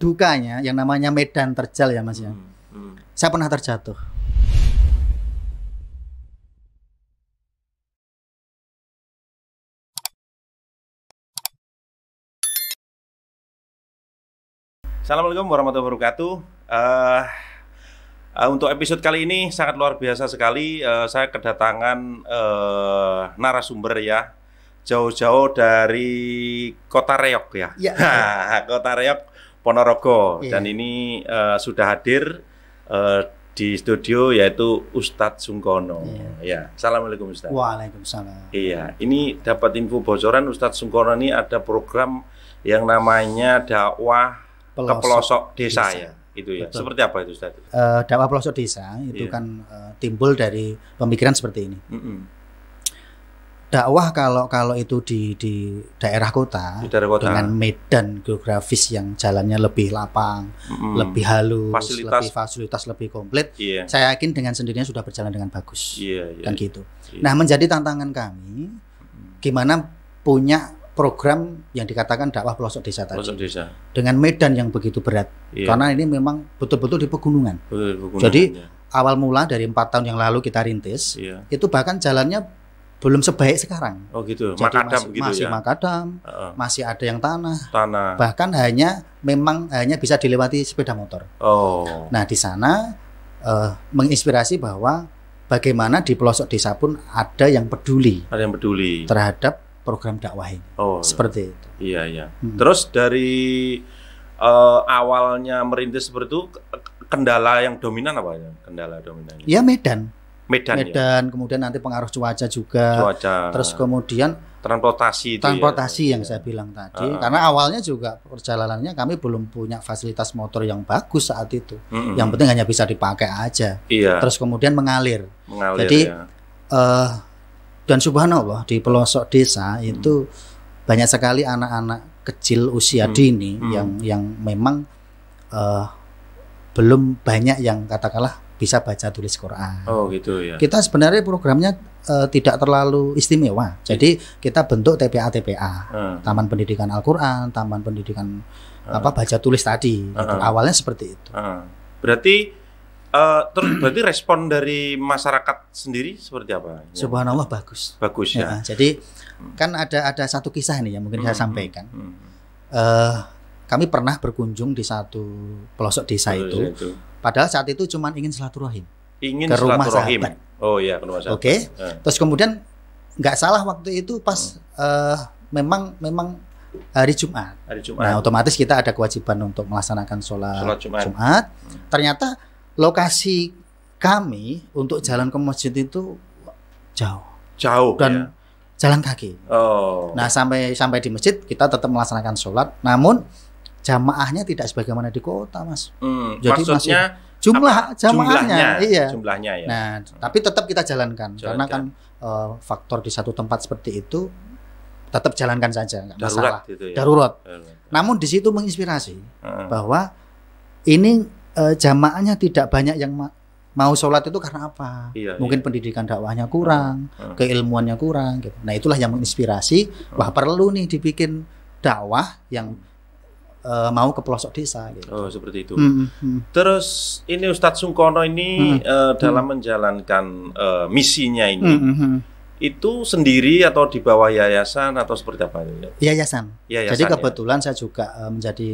dukanya yang namanya medan terjal ya Mas ya. Hmm. hmm. Saya pernah terjatuh. Assalamualaikum warahmatullahi wabarakatuh. Uh, uh, untuk episode kali ini sangat luar biasa sekali. Uh, saya kedatangan uh, narasumber ya, jauh-jauh dari Kota Reok ya. ya. kota Reok Ponorogo yeah. dan ini uh, sudah hadir uh, di studio yaitu Ustadz Sungkono. Yeah. Ya, iya. assalamualaikum Ustadz. Waalaikumsalam. Iya, ini dapat info bocoran Ustadz Sungkono ini ada program yang namanya dakwah pelosok, ke pelosok desa, desa. ya, itu ya. Betul. Seperti apa itu Ustadz? Uh, dakwah pelosok desa itu yeah. kan uh, timbul dari pemikiran seperti ini. Mm -mm dakwah kalau kalau itu di di daerah kota, di daerah kota. dengan medan geografis yang jalannya lebih lapang, lebih halus, fasilitas. lebih fasilitas lebih komplit, yeah. saya yakin dengan sendirinya sudah berjalan dengan bagus, yeah, yeah, kan iya. gitu. Yeah. Nah menjadi tantangan kami, gimana punya program yang dikatakan dakwah pelosok desa tadi. Pelosok desa. Dengan medan yang begitu berat. Yeah. Karena ini memang betul-betul di pegunungan. Betul, pegunungan Jadi ya. awal mula dari empat tahun yang lalu kita rintis, yeah. itu bahkan jalannya belum sebaik sekarang. Oh gitu. Jadi makadam masih, gitu ya? masih ya. makadam, uh-uh. masih ada yang tanah. Tanah. Bahkan hanya memang hanya bisa dilewati sepeda motor. Oh. Nah, di sana uh, menginspirasi bahwa bagaimana di pelosok desa pun ada yang peduli. Ada yang peduli terhadap program dakwah ini. Oh. Seperti itu. Iya, iya. Hmm. Terus dari uh, awalnya merintis seperti itu kendala yang dominan apa ya? Kendala dominan Ya Medan. Medan, Medan ya? kemudian nanti pengaruh cuaca juga. Cuaca. Terus kemudian transportasi ya? transportasi ya? yang iya. saya bilang tadi uh karena awalnya juga perjalanannya kami belum punya fasilitas motor yang bagus saat itu. Mm -hmm. Yang penting hanya bisa dipakai aja. Iya. Terus kemudian mengalir. mengalir Jadi ya. uh, dan subhanallah di pelosok desa itu banyak sekali anak-anak kecil usia mm. dini mm. yang yang memang uh, belum banyak yang katakanlah bisa baca tulis Quran. Oh gitu ya. Kita sebenarnya programnya e, tidak terlalu istimewa. Jadi kita bentuk TPA TPA, hmm. Taman Pendidikan Al-Qur'an, Taman Pendidikan hmm. apa baca tulis tadi. Gitu. Hmm. Awalnya seperti itu. Hmm. Berarti uh, berarti respon dari masyarakat sendiri seperti apa? Ya. Subhanallah bagus. Bagus ya. ya. Jadi hmm. kan ada ada satu kisah nih yang mungkin hmm. saya hmm, sampaikan. Hmm. Uh, kami pernah berkunjung di satu pelosok desa itu. itu Padahal saat itu cuma ingin silaturahim. Ingin ke rumah silaturahim. Sahabat. Oh iya, ke rumah sahabat. Oke. Okay. Hmm. Terus kemudian nggak salah waktu itu pas hmm. uh, memang memang hari Jumat. Hari Jumat. Nah, otomatis kita ada kewajiban untuk melaksanakan sholat, sholat Jumat. Jumat. Hmm. Ternyata lokasi kami untuk jalan ke masjid itu jauh. Jauh. Dan ya. jalan kaki. Oh. Nah, sampai sampai di masjid kita tetap melaksanakan sholat. Namun jamaahnya tidak sebagaimana di kota, Mas. Hmm, Jadi maksudnya masih jumlah jamaahnya, jumlahnya, iya. Jumlahnya ya. Nah, tapi tetap kita jalankan, jalankan. karena kan uh, faktor di satu tempat seperti itu tetap jalankan saja, enggak masalah. Gitu ya. Darurat. Darurat. Namun di situ menginspirasi hmm. bahwa ini uh, jamaahnya tidak banyak yang ma mau sholat itu karena apa? Iya, Mungkin iya. pendidikan dakwahnya kurang, hmm. hmm. keilmuannya kurang. Gitu. Nah itulah yang menginspirasi. Hmm. Wah perlu nih dibikin dakwah yang uh, mau ke pelosok desa gitu. Oh, seperti itu. Mm -hmm. Terus ini Ustadz Sungkono ini -hmm. uh, dalam -hmm. menjalankan uh, misinya ini. Mm -hmm. Itu sendiri atau di bawah yayasan atau seperti apa? Yayasan. yayasan Jadi ya. kebetulan ya. saya juga menjadi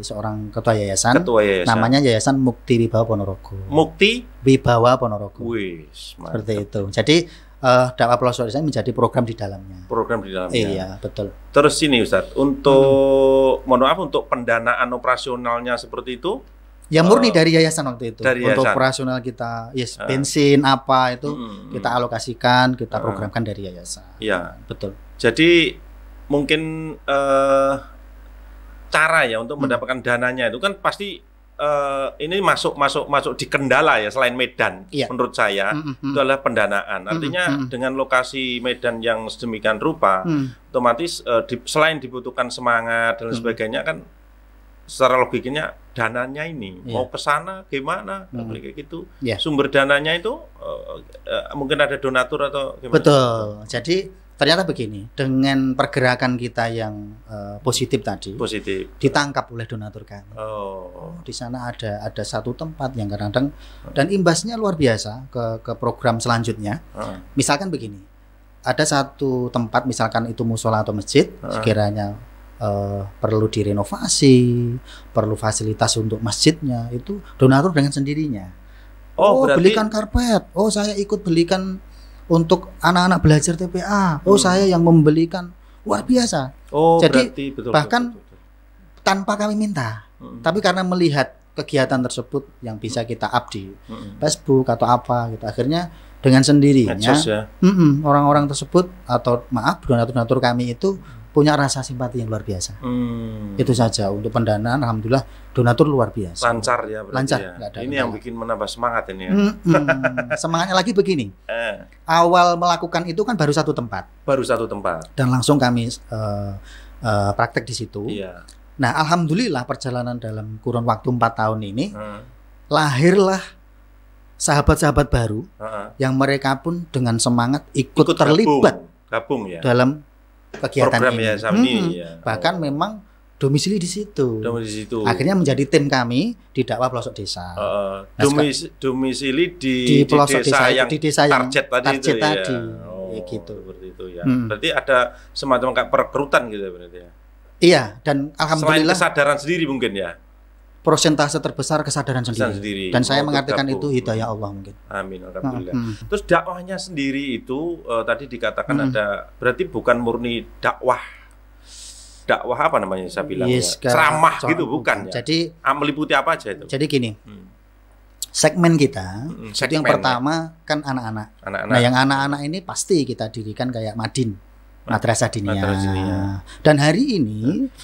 seorang ketua yayasan. Ketua yayasan. Namanya Yayasan Mukti Wibawa Ponorogo. Mukti Wibawa Ponorogo. Wih, seperti itu. Jadi uh, eh, dakwah pelosok desa menjadi program di dalamnya. Program di dalamnya. Iya, betul. Terus ini Ustaz, untuk hmm. mohon maaf untuk pendanaan operasionalnya seperti itu Ya murni uh, dari yayasan waktu itu dari untuk yayasan. operasional kita, yes, uh, bensin apa itu hmm, hmm kita hmm. alokasikan, kita uh, programkan dari yayasan. Iya, betul. Jadi mungkin uh, cara ya untuk hmm. mendapatkan dananya itu kan pasti uh, ini masuk masuk masuk di kendala ya selain Medan iya. menurut saya mm -hmm. itu adalah pendanaan artinya mm -hmm. dengan lokasi Medan yang sedemikian rupa mm. otomatis uh, di, selain dibutuhkan semangat dan mm. sebagainya kan secara logikanya dananya ini yeah. mau ke sana gimana mm. kayak gitu yeah. sumber dananya itu uh, uh, mungkin ada donatur atau gimana betul jadi ternyata begini dengan pergerakan kita yang uh, positif tadi positif ditangkap oleh donatur kami oh. di sana ada ada satu tempat yang kadang-kadang dan imbasnya luar biasa ke ke program selanjutnya oh. misalkan begini ada satu tempat misalkan itu musola atau masjid oh. sekiranya uh, perlu direnovasi perlu fasilitas untuk masjidnya itu donatur dengan sendirinya Oh, oh berarti... belikan karpet. Oh, saya ikut belikan untuk anak-anak belajar TPA. Oh, hmm. saya yang membelikan luar biasa. Oh, Jadi berarti, betul, bahkan betul, betul, betul. tanpa kami minta, hmm. tapi karena melihat kegiatan tersebut yang bisa hmm. kita up di hmm. Facebook atau apa gitu. Akhirnya dengan sendirinya ya. orang-orang ya. tersebut atau maaf donatur-donatur kami itu hmm punya rasa simpati yang luar biasa. Hmm. Itu saja untuk pendanaan alhamdulillah donatur luar biasa. Lancar ya berarti. Lancar. Ya. Ada ini yang bikin menambah semangat ini ya. Hmm, hmm. Semangatnya lagi begini. Eh. Awal melakukan itu kan baru satu tempat. Baru satu tempat. Dan langsung kami uh, uh, praktek di situ. Iya. Nah, alhamdulillah perjalanan dalam kurun waktu empat tahun ini hmm. lahirlah sahabat-sahabat baru uh -huh. yang mereka pun dengan semangat ikut, ikut terlibat gabung, ya dalam kegiatan Program ini. Ya, hmm, ini ya. Bahkan oh. memang domisili di situ. Domisili di situ. Akhirnya menjadi tim kami di dakwah pelosok desa. Uh, domis, domisili di, di pelosok di desa, desa yang di desa yang target tadi target itu ya. tadi. Ya. Oh, ya gitu. Seperti itu ya. Hmm. Berarti ada semacam kayak perekrutan gitu ya berarti ya. Iya, dan alhamdulillah selain kesadaran sendiri mungkin ya prosentase terbesar kesadaran sendiri. sendiri. Dan saya mengartikan itu hidayah Allah mungkin. Amin ya alhamdulillah. Hmm. Terus dakwahnya sendiri itu uh, tadi dikatakan hmm. ada berarti bukan murni dakwah dakwah apa namanya saya bilang yes, ya. ceramah gitu bukan ya. Jadi ah, meliputi apa aja itu? Jadi gini. Hmm. Segmen kita, hmm, segmen, itu yang ya? pertama kan anak-anak. Nah, yang anak-anak ini pasti kita dirikan kayak Madin, Madrasah Dinia. Dinia. Dan hari ini hmm.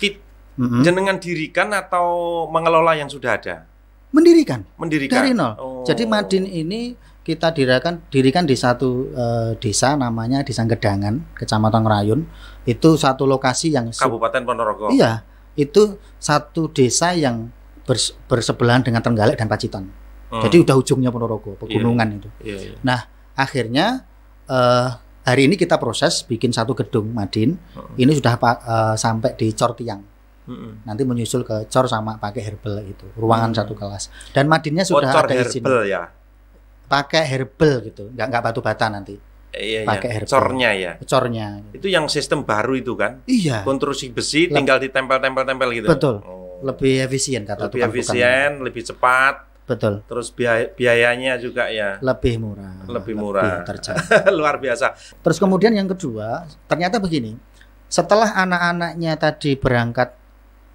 Mm-hmm. Jenengan dirikan atau mengelola yang sudah ada? Mendirikan. Mendirikan. Dari nol. Oh. Jadi Madin ini kita dirikan dirikan di satu uh, desa namanya Desa Gedangan, Kecamatan Rayun. Itu satu lokasi yang Kabupaten Ponorogo. Iya, itu satu desa yang bers, bersebelahan dengan Trenggalek dan Pacitan. Hmm. Jadi udah ujungnya Ponorogo, iya. pegunungan yeah. itu. Yeah, iya. Nah, akhirnya uh, hari ini kita proses bikin satu gedung Madin. Hmm. Ini sudah uh, sampai di Cortiang. Nanti menyusul ke cor sama pakai herbal itu, ruangan hmm satu kelas. Dan madinnya sudah oh, ada izin. herbal ya. Pakai herbal gitu, nggak nggak batu bata nanti. Iya, iya. pakai iya. Cornya ya. Cornya. Gitu. Itu yang sistem baru itu kan? Iya. konstruksi besi Leb tinggal ditempel-tempel-tempel gitu. Betul. Oh. Lebih efisien kata Lebih efisien, lebih cepat. Betul. Terus biaya, biayanya juga ya. Lebih murah. Lebih murah. Lebih Luar biasa. Terus kemudian yang kedua, ternyata begini. Setelah anak-anaknya tadi berangkat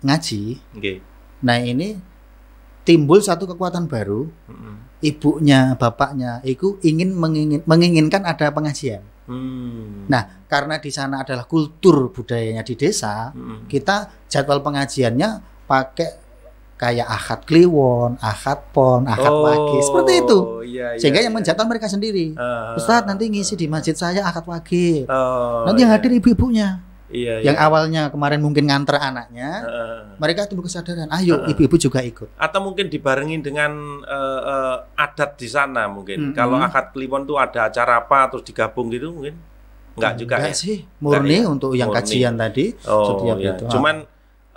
ngaji. Okay. Nah ini timbul satu kekuatan baru. Mm-hmm. Ibunya, bapaknya, itu ingin mengingin, menginginkan ada pengajian. Mm. Nah, karena di sana adalah kultur budayanya di desa, hmm kita jadwal pengajiannya pakai kayak akad kliwon, akad pon, akad oh, seperti itu. Iya, iya, Sehingga yang iya. menjadwal mereka sendiri. Uh, ah. Ustaz nanti ngisi di masjid saya akad wagi. Oh, nanti yang hadir ibu-ibunya. Iya, iya, yang iya. awalnya kemarin mungkin nganter anaknya, uh, mereka tumbuh kesadaran. Ayo, ibu ibu-ibu juga ikut. Atau mungkin dibarengin dengan uh, uh, adat di sana mungkin. hmm Kalau akad kliwon tuh ada acara apa, terus digabung gitu mungkin. Enggak, juga enggak ya? sih, murni enggak, ya? untuk yang murni. kajian tadi. Oh, iya. itu. Cuman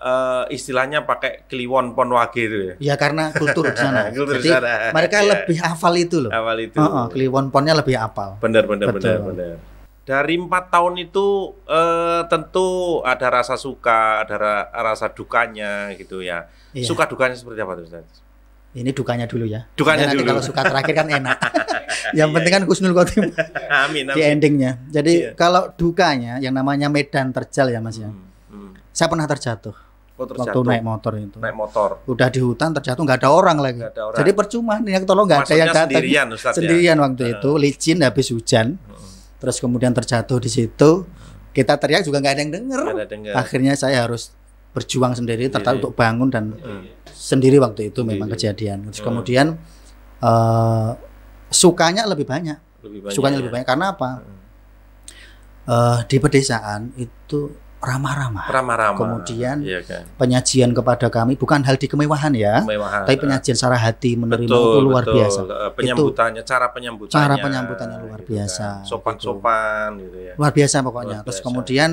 uh, istilahnya pakai kliwon ponwage itu ya. Ya karena kultur di sana. kultur Jadi sana. mereka ya. lebih hafal itu loh. Hafal itu. Oh, oh, kliwon ponnya lebih hafal. Benar benar benar benar dari empat tahun itu eh, tentu ada rasa suka, ada rasa dukanya gitu ya. Iya. Suka dukanya seperti apa tuh Ustaz? Ini dukanya dulu ya. Dukanya nanti dulu. Kalau suka terakhir kan enak. yang iya. penting kan Husnul Khotimah. amin, amin. Di endingnya. Jadi iya. kalau dukanya yang namanya medan terjal ya Mas ya. Hmm, hmm. Saya pernah terjatuh. Oh, Waktu naik motor itu. Naik motor. Udah di hutan terjatuh nggak ada orang lagi. ada orang. Jadi percuma nih yang tolong nggak ada yang datang. Sendirian, Ustaz, ya? sendirian ya? waktu uh. itu licin habis hujan. Hmm terus kemudian terjatuh di situ kita teriak juga nggak ada yang dengar, akhirnya saya harus berjuang sendiri tertarik untuk bangun dan hmm. sendiri waktu itu memang kejadian terus hmm. kemudian uh, sukanya lebih banyak, lebih banyak sukanya ya. lebih banyak karena apa hmm. uh, di pedesaan itu ramah-ramah. Ramah-ramah. Kemudian iya kan? penyajian kepada kami bukan hal di kemewahan ya, kemewahan, tapi penyajian secara hati menerima betul, itu luar betul. biasa. Eh, penyambutannya, itu, cara penyambutannya. Cara penyambutannya luar gitu kan. biasa. Gitu. Sopan-sopan gitu. gitu ya. Luar biasa pokoknya. Luar biasa. Terus kemudian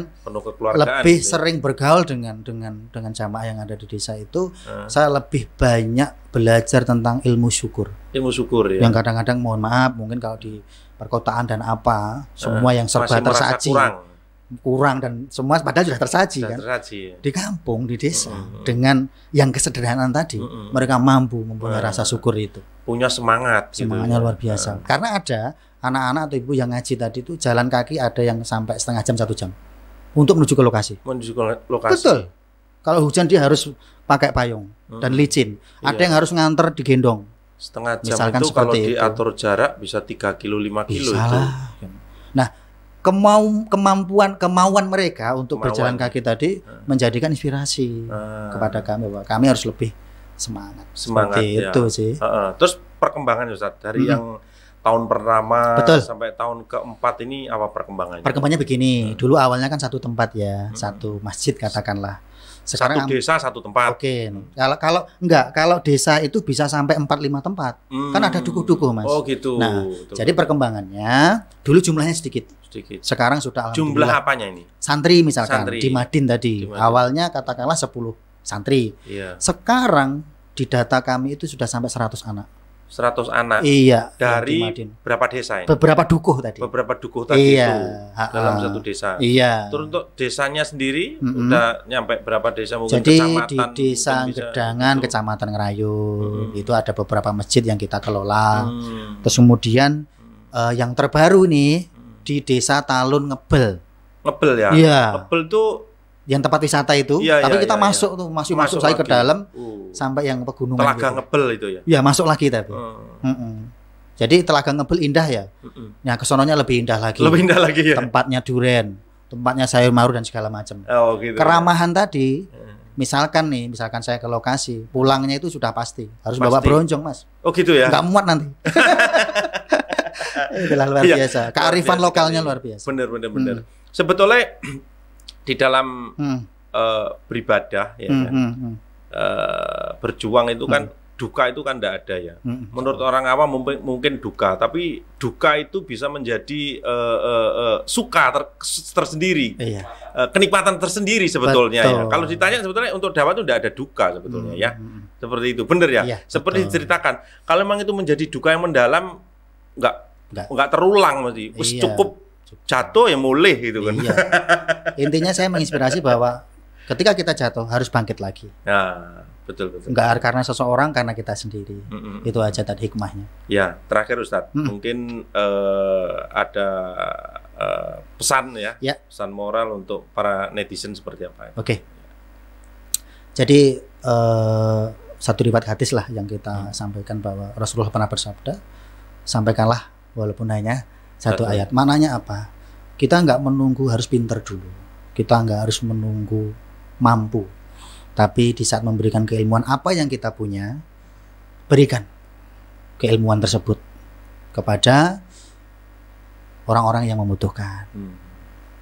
lebih gitu. Ya. sering bergaul dengan dengan dengan jamaah yang ada di desa itu, hmm. saya lebih banyak belajar tentang ilmu syukur. Ilmu syukur ya. Yang kadang-kadang mohon maaf mungkin kalau di perkotaan dan apa, semua hmm. yang serba tersaji. Kurang kurang dan semua padahal sudah tersaji sudah kan tersaji, ya. di kampung di desa mm -hmm. dengan yang kesederhanaan tadi mm -hmm. mereka mampu mempunyai mm -hmm. rasa syukur itu punya semangat gitu semangatnya gitu. luar biasa mm -hmm. karena ada anak-anak atau ibu yang ngaji tadi itu jalan kaki ada yang sampai setengah jam satu jam untuk menuju ke lokasi menuju ke lokasi betul kalau hujan dia harus pakai payung mm -hmm. dan licin iya. ada yang harus nganter digendong setengah jam Misalkan itu kalau diatur jarak bisa tiga kilo lima kilo bisa itu nah kemau kemampuan kemauan mereka untuk kemauan. berjalan kaki tadi ah. menjadikan inspirasi hmm. kepada kami bahwa kami harus lebih semangat. Semangat ya. itu sih. Uh, uh. Terus perkembangan Ustaz dari hmm. yang tahun pertama Betul. sampai tahun keempat ini apa perkembangannya? Perkembangannya begini, hmm. dulu awalnya kan satu tempat ya, hmm. satu masjid katakanlah. Sekarang satu desa satu tempat. Oke. Kalau kalau enggak, kalau desa itu bisa sampai 4 5 tempat. Hmm. Kan ada hmm. duku-duku, Mas. Oh, gitu. Nah, Betul. jadi perkembangannya dulu jumlahnya sedikit. Sedikit. Sekarang sudah Jumlah apanya ini? Santri misalkan santri. di Madin tadi. Di Madin. Awalnya katakanlah 10 santri. Iya. Sekarang di data kami itu sudah sampai 100 anak. 100 anak iya, dari berapa desa ini? Beberapa dukuh tadi. Beberapa dukuh tadi iya, itu ha -ha. dalam satu desa. Iya. Terus untuk desanya sendiri mm -hmm. udah nyampe berapa desa mungkin Jadi, kecamatan? di desa Gedangan, gitu. Kecamatan Ngerayu hmm. itu ada beberapa masjid yang kita kelola. Hmm. Terus kemudian hmm. uh, yang terbaru nih mm. di desa Talun Ngebel. Ngebel ya? Iya. Ngebel tuh yang tempat wisata itu, ya, tapi ya, kita ya, masuk ya. tuh masih masuk, masuk saya ke dalam uh. sampai yang pegunungan. Telaga gitu. ngebel itu ya? Ya masuk lagi tapi. Uh. Oh. Jadi telaga ngebel indah ya. Uh-uh. Nah kesononya lebih indah lagi. Lebih indah lagi ya. Tempatnya duren, tempatnya sayur maru dan segala macam. Oh, gitu. Keramahan ya. tadi, mm. misalkan nih, misalkan saya ke lokasi, pulangnya itu sudah pasti harus pasti. bawa beroncong mas. Oh gitu ya. Gak muat nanti. Itulah luar ya, biasa. Kearifan lokalnya luar biasa. Bener bener hmm. bener. Hmm. Sebetulnya di dalam hmm. uh, beribadah ya hmm, kan? hmm, hmm. Uh, berjuang itu kan hmm. duka itu kan tidak ada ya hmm. menurut orang awam mungkin, duka tapi duka itu bisa menjadi uh, uh, uh, suka ter, tersendiri iya. uh, kenikmatan tersendiri sebetulnya ya. betul. ya kalau ditanya sebetulnya untuk dakwah itu tidak ada duka sebetulnya hmm. ya seperti itu benar ya iya, seperti betul. diceritakan kalau memang itu menjadi duka yang mendalam nggak nggak, nggak terulang mesti iya. cukup jatuh ya mulih gitu kan. Iya. Intinya saya menginspirasi bahwa ketika kita jatuh harus bangkit lagi. Ya, betul betul. Enggak karena seseorang karena kita sendiri. Mm -mm. Itu aja tadi hikmahnya. Ya, terakhir Ustadz, mm. mungkin uh, ada uh, pesan ya, ya, pesan moral untuk para netizen seperti apa? Oke. Okay. Jadi uh, satu ribat hadis lah yang kita hmm. sampaikan bahwa Rasulullah pernah bersabda, sampaikanlah walaupun hanya satu uh, ayat mananya apa kita nggak menunggu harus pinter dulu kita nggak harus menunggu mampu tapi di saat memberikan keilmuan apa yang kita punya berikan keilmuan tersebut kepada orang-orang yang membutuhkan hmm.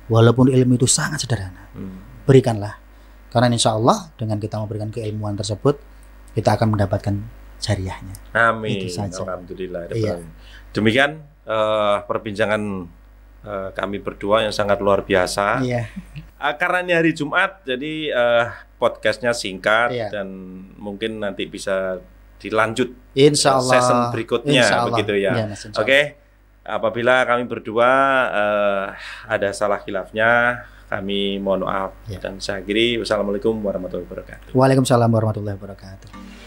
walaupun ilmu itu sangat sederhana hmm. berikanlah karena insya Allah dengan kita memberikan keilmuan tersebut kita akan mendapatkan jariahnya. Amin. Itu saja. Alhamdulillah. Iya. Demikian uh, perbincangan uh, kami berdua yang sangat luar biasa. Iya. Uh, karena ini hari Jumat, jadi uh, podcastnya singkat yeah. dan mungkin nanti bisa dilanjut Insya Allah. season berikutnya Insya Allah. begitu ya. Yeah, Oke. Okay. Apabila kami berdua uh, ada salah khilafnya, kami mohon maaf ya. dan saya akhiri. Wassalamualaikum warahmatullahi wabarakatuh. Waalaikumsalam warahmatullahi wabarakatuh.